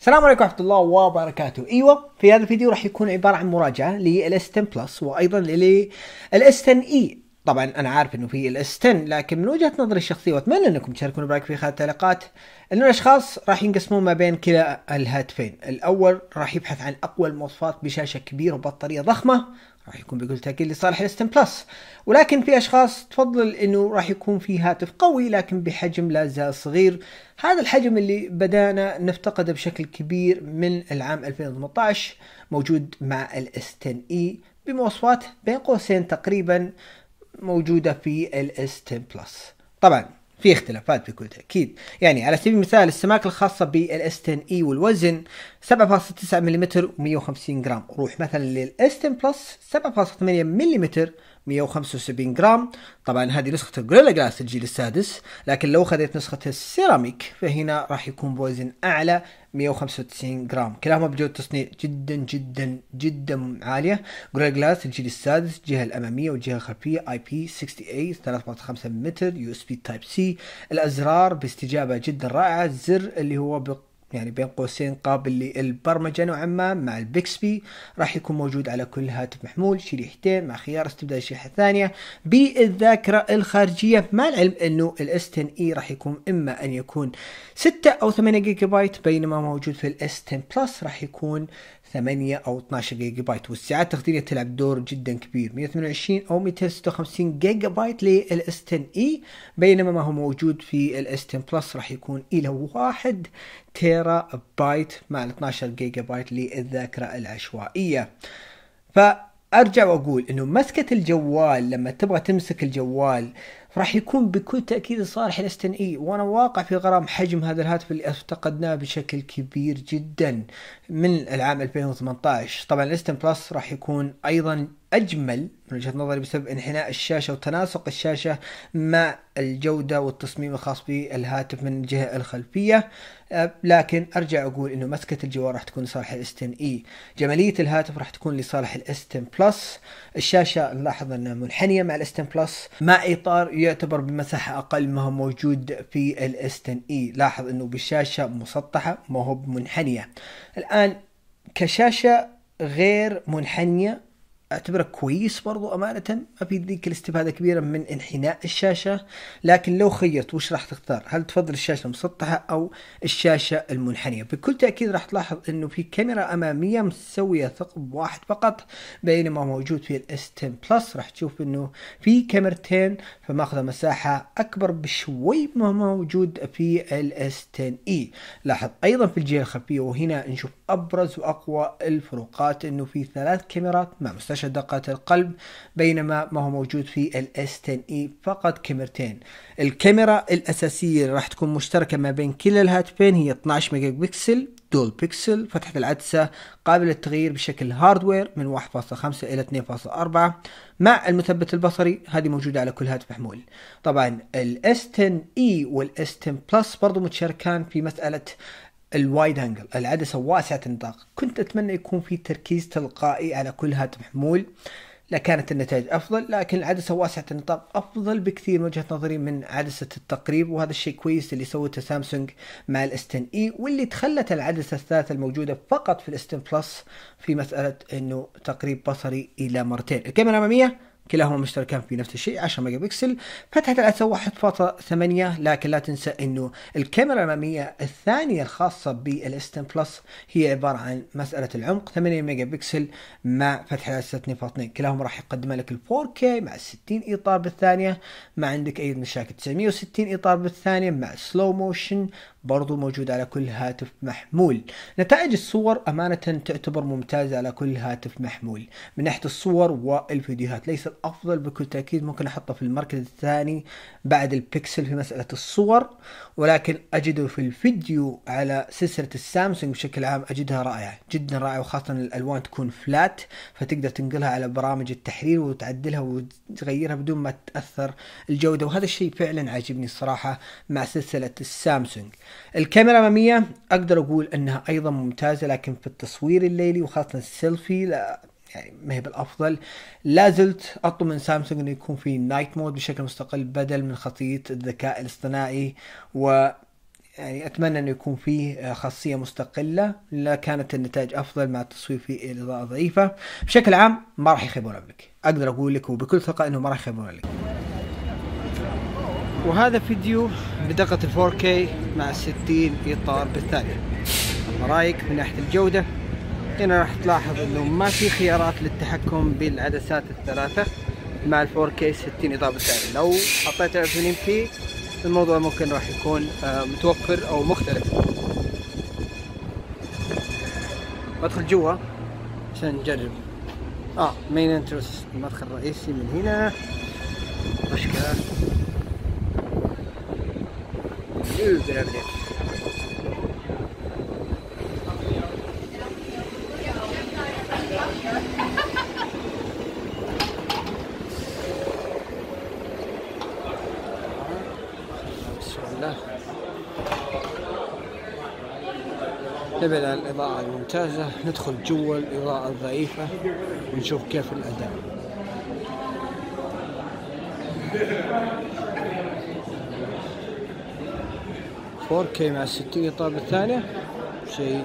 السلام عليكم ورحمه الله وبركاته ايوه في هذا الفيديو راح يكون عباره عن مراجعه للاس 10 بلس وايضا للاس 10 اي طبعا انا عارف انه في الاس 10 لكن من وجهه نظري الشخصيه واتمنى انكم تشاركون برايك في خلال التعليقات انه الاشخاص راح ينقسمون ما بين كلا الهاتفين، الاول راح يبحث عن اقوى المواصفات بشاشه كبيره وبطاريه ضخمه راح يكون بكل تاكيد لصالح الاس 10 بلس، ولكن في اشخاص تفضل انه راح يكون في هاتف قوي لكن بحجم لا زال صغير، هذا الحجم اللي بدانا نفتقده بشكل كبير من العام 2018 موجود مع الاس 10 اي بمواصفات بين قوسين تقريبا موجوده في s 10 بلس طبعا في اختلافات بكل تاكيد يعني على سبيل المثال السماك الخاصه s 10 E والوزن 7.9 ملم و150 جرام روح مثلا s 10 بلس 7.8 ملم 175 جرام طبعا هذه نسخة الجوريلا جلاس الجيل السادس لكن لو خذيت نسخة السيراميك فهنا راح يكون بوزن أعلى 195 جرام كلاهما بجودة تصنيع جدا جدا جدا عالية جوريلا جلاس الجيل السادس الجهة الأمامية والجهة الخلفية اي بي 68 3.5 متر يو اس بي تايب سي الأزرار باستجابة جدا رائعة الزر اللي هو بق يعني بين قوسين قابل للبرمجة نوعا ما مع البيكسبي راح يكون موجود على كل هاتف محمول شريحتين مع خيار استبدال شريحة ثانية بالذاكرة الخارجية مع العلم انه الاس 10 اي راح يكون اما ان يكون 6 او 8 جيجا بايت بينما موجود في الاس 10 بلس راح يكون 8 او 12 جيجا بايت والساعات التخزين تلعب دور جدا كبير 128 او 256 جيجا بايت للاس 10 e، اي بينما ما هو موجود في الاس 10 بلس راح يكون الى 1 تيرا بايت مع ال 12 جيجا بايت للذاكره العشوائيه فارجع واقول انه مسكه الجوال لما تبغى تمسك الجوال راح يكون بكل تأكيد صالح الاستن اي وانا واقع في غرام حجم هذا الهاتف اللي افتقدناه بشكل كبير جدا من العام 2018 طبعا الاستن بلس راح يكون ايضا اجمل من وجهه نظري بسبب انحناء الشاشه وتناسق الشاشه مع الجوده والتصميم الخاص بالهاتف من الجهه الخلفيه لكن ارجع اقول انه مسكه الجوال راح تكون لصالح الاس 10 اي جماليه الهاتف راح تكون لصالح الاس 10 بلس الشاشه نلاحظ انها منحنيه مع الاس 10 بلس مع اطار يعتبر بمساحه اقل ما هو موجود في الاس 10 اي لاحظ انه بالشاشه مسطحه ما هو منحنيه الان كشاشه غير منحنيه اعتبره كويس برضو امانه ما في ذيك الاستفاده كبيره من انحناء الشاشه لكن لو خيرت وش راح تختار هل تفضل الشاشه المسطحه او الشاشه المنحنيه بكل تاكيد راح تلاحظ انه في كاميرا اماميه مسويه ثقب واحد فقط بينما موجود في الاس 10 بلس راح تشوف انه في كاميرتين فماخذه مساحه اكبر بشوي ما موجود في الاس 10 اي لاحظ ايضا في الجهه الخلفيه وهنا نشوف ابرز واقوى الفروقات انه في ثلاث كاميرات مع مستشفى منتشر دقات القلب بينما ما هو موجود في ال s 10 E فقط كاميرتين الكاميرا الاساسيه اللي راح تكون مشتركه ما بين كلا الهاتفين هي 12 ميجا بكسل دول بيكسل فتحة العدسة قابلة للتغيير بشكل هاردوير من 1.5 إلى 2.4 مع المثبت البصري هذه موجودة على كل هاتف محمول طبعا s 10 e وال s 10 بلس برضو متشاركان في مسألة الوايد انجل العدسه واسعه النطاق كنت اتمنى يكون في تركيز تلقائي على كل هاتف محمول لكانت النتائج افضل لكن العدسه واسعه النطاق افضل بكثير من وجهه نظري من عدسه التقريب وهذا الشيء كويس اللي سوته سامسونج مع الاستن اي e، واللي تخلت العدسه الثالثه الموجوده فقط في الاستن بلس في مساله انه تقريب بصري الى مرتين الكاميرا الاماميه كلاهما مشتركان في نفس الشيء 10 ميجا بكسل فتحة العدسه 1.8 لكن لا تنسى أنه الكاميرا الأمامية الثانية الخاصة بالاستن بلس هي عبارة عن مسألة العمق 8 ميجا بكسل مع فتحة 2.2 كلاهما راح يقدم لك ال 4K مع 60 إطار بالثانية ما عندك أي مشاكل 960 إطار بالثانية مع سلو موشن برضو موجود على كل هاتف محمول نتائج الصور أمانة تعتبر ممتازة على كل هاتف محمول من ناحية الصور والفيديوهات ليس الأفضل بكل تأكيد ممكن أحطه في المركز الثاني بعد البكسل في مسألة الصور ولكن أجده في الفيديو على سلسلة السامسونج بشكل عام أجدها رائعة جدا رائعة وخاصة الألوان تكون فلات فتقدر تنقلها على برامج التحرير وتعدلها وتغيرها بدون ما تأثر الجودة وهذا الشيء فعلا عاجبني الصراحة مع سلسلة السامسونج الكاميرا اماميه اقدر اقول انها ايضا ممتازه لكن في التصوير الليلي وخاصه السيلفي لا يعني ما هي بالافضل لا زلت اطلب من سامسونج انه يكون في نايت مود بشكل مستقل بدل من خاصيه الذكاء الاصطناعي و يعني اتمنى انه يكون فيه خاصيه مستقله لا كانت النتائج افضل مع التصوير في الاضاءه ضعيفه بشكل عام ما راح يخيبون لك اقدر اقول لك وبكل ثقه انه ما راح يخيبون لك وهذا فيديو بدقة 4K مع 60 إطار بالثانية ما رأيك من ناحية الجودة هنا راح تلاحظ أنه ما في خيارات للتحكم بالعدسات الثلاثة مع ال 4K 60 إطار بالثانية لو حطيت 1080 في الموضوع ممكن راح يكون آه، متوفر أو مختلف بدخل جوا عشان نجرب اه مين انترس المدخل الرئيسي من هنا مشكلة överlevt. يعني. الإضاءة الممتازة ندخل جوا الإضاءة الضعيفة ونشوف كيف الأداء 4K مع 60 إطار بالثانية شيء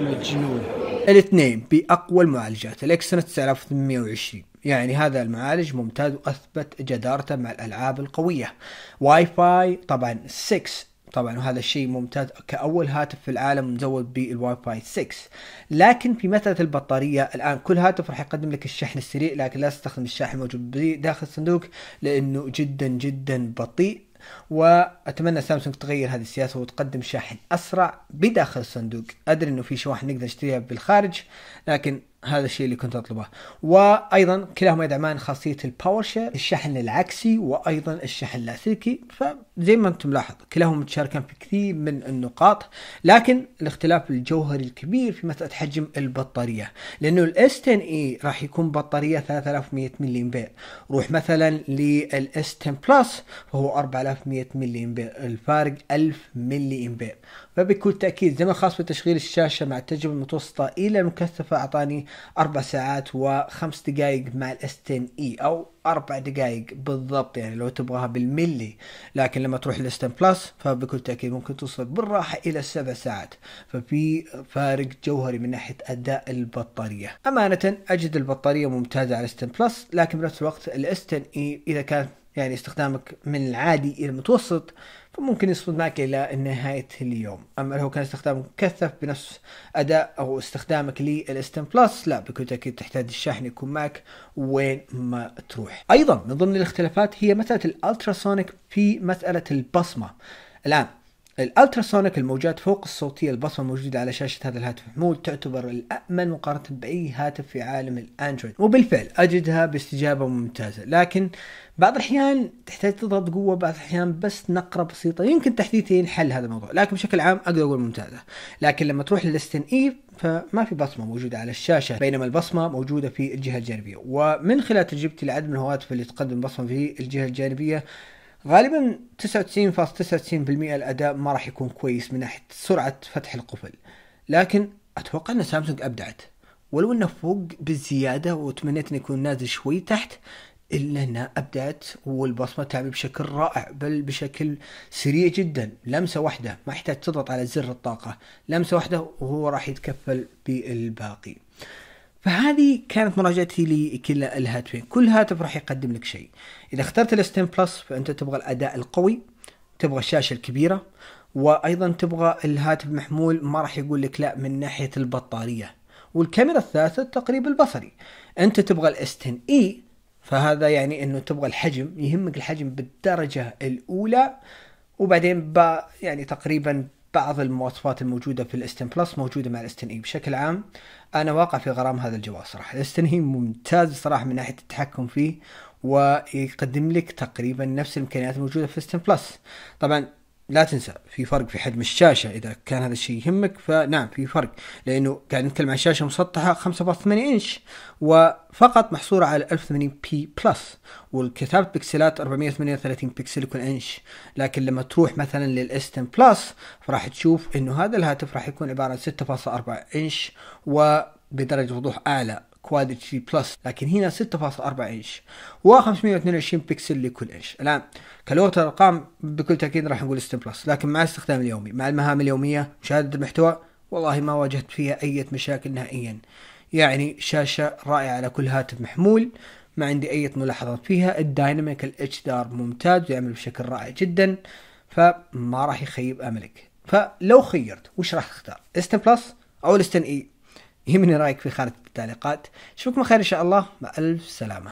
مجنون الاثنين بأقوى المعالجات الإكسنت 9820 يعني هذا المعالج ممتاز وأثبت جدارته مع الألعاب القوية واي فاي طبعا 6 طبعا وهذا الشيء ممتاز كأول هاتف في العالم مزود بالواي فاي 6 لكن في مسألة البطارية الآن كل هاتف راح يقدم لك الشحن السريع لكن لا تستخدم الشاحن الموجود داخل الصندوق لأنه جدا جدا بطيء واتمنى سامسونج تغير هذه السياسه وتقدم شاحن اسرع بداخل الصندوق ادري انه في شواحن نقدر نشتريها بالخارج لكن هذا الشيء اللي كنت اطلبه وايضا كلاهما يدعمان خاصيه الباور شير الشحن العكسي وايضا الشحن اللاسلكي فزي ما انتم ملاحظ كلاهما متشاركان في كثير من النقاط لكن الاختلاف الجوهري الكبير في مساله حجم البطاريه لانه الاس 10 اي راح يكون بطاريه 3100 ملي امبير روح مثلا للاس 10 بلس فهو 4100 ملي امبير الفارق 1000 ملي امبير فبكل تاكيد زمن خاص بتشغيل الشاشه مع التجربه المتوسطه الى المكثفه اعطاني أربع ساعات وخمس دقائق مع الاس 10 اي أو أربع دقائق بالضبط يعني لو تبغاها بالملي لكن لما تروح الاس 10 بلس فبكل تأكيد ممكن توصل بالراحة إلى السبع ساعات ففي فارق جوهري من ناحية أداء البطارية أمانة أجد البطارية ممتازة على الاس 10 بلس لكن بنفس الوقت الاس 10 اي إذا كان يعني استخدامك من العادي إلى المتوسط ممكن يصمد معك إلى نهاية اليوم أما لو كان استخدامك مكثف بنفس أداء أو استخدامك للاستن بلس لا بكل تأكيد تحتاج الشاحن يكون معك وين ما تروح أيضا من ضمن الاختلافات هي مسألة الألتراسونيك في مسألة البصمة الآن الالتراسونيك الموجات فوق الصوتية البصمة الموجودة على شاشة هذا الهاتف المحمول تعتبر الأأمن مقارنة بأي هاتف في عالم الأندرويد وبالفعل أجدها باستجابة ممتازة لكن بعض الأحيان تحتاج تضغط قوة بعض الأحيان بس نقرة بسيطة يمكن تحديثين ينحل هذا الموضوع لكن بشكل عام أقدر أقول ممتازة لكن لما تروح إي e فما في بصمة موجودة على الشاشة بينما البصمة موجودة في الجهة الجانبية ومن خلال تجربتي لعدد من الهواتف اللي تقدم بصمة في الجهة الجانبية غالبا 99.99% الاداء ما راح يكون كويس من ناحيه سرعه فتح القفل لكن اتوقع ان سامسونج ابدعت ولو انه فوق بالزياده وتمنيت انه يكون نازل شوي تحت الا انها ابدعت والبصمه تعمل بشكل رائع بل بشكل سريع جدا لمسه واحده ما يحتاج تضغط على زر الطاقه لمسه واحده وهو راح يتكفل بالباقي فهذه كانت مراجعتي لكلا الهاتفين كل هاتف راح يقدم لك شيء اذا اخترت الاس 10 بلس فانت تبغى الاداء القوي تبغى الشاشه الكبيره وايضا تبغى الهاتف محمول ما راح يقول لك لا من ناحيه البطاريه والكاميرا الثالثه التقريب البصري انت تبغى الاس 10 اي فهذا يعني انه تبغى الحجم يهمك الحجم بالدرجه الاولى وبعدين يعني تقريبا بعض المواصفات الموجودة في الاستن بلس موجودة مع الاستن اي e. بشكل عام انا واقع في غرام هذا الجوال صراحة الاستن اي e ممتاز صراحة من ناحية التحكم فيه ويقدم لك تقريبا نفس الامكانيات الموجودة في الاستن بلس طبعا لا تنسى في فرق في حجم الشاشه اذا كان هذا الشيء يهمك فنعم في فرق لانه قاعد نتكلم عن شاشه مسطحه 5.8 انش وفقط محصوره على 1080 بي بلس والكتابة بكسلات 438 بكسل كل انش لكن لما تروح مثلا للاس 10 بلس فراح تشوف انه هذا الهاتف راح يكون عباره عن 6.4 انش وبدرجه وضوح اعلى كواد اتش دي بلس لكن هنا 6.4 انش و522 بكسل لكل انش الان كلغه الارقام بكل تاكيد راح نقول ستيم بلس لكن مع الاستخدام اليومي مع المهام اليوميه مشاهده المحتوى والله ما واجهت فيها اي مشاكل نهائيا يعني شاشه رائعه على كل هاتف محمول ما عندي اي ملاحظات فيها الدايناميك الاتش دار ممتاز ويعمل بشكل رائع جدا فما راح يخيب املك فلو خيرت وش راح تختار؟ استن بلس او الاستن اي e؟ يهمني رايك في خانه التعليقات اشوفكم خير ان شاء الله مع الف سلامه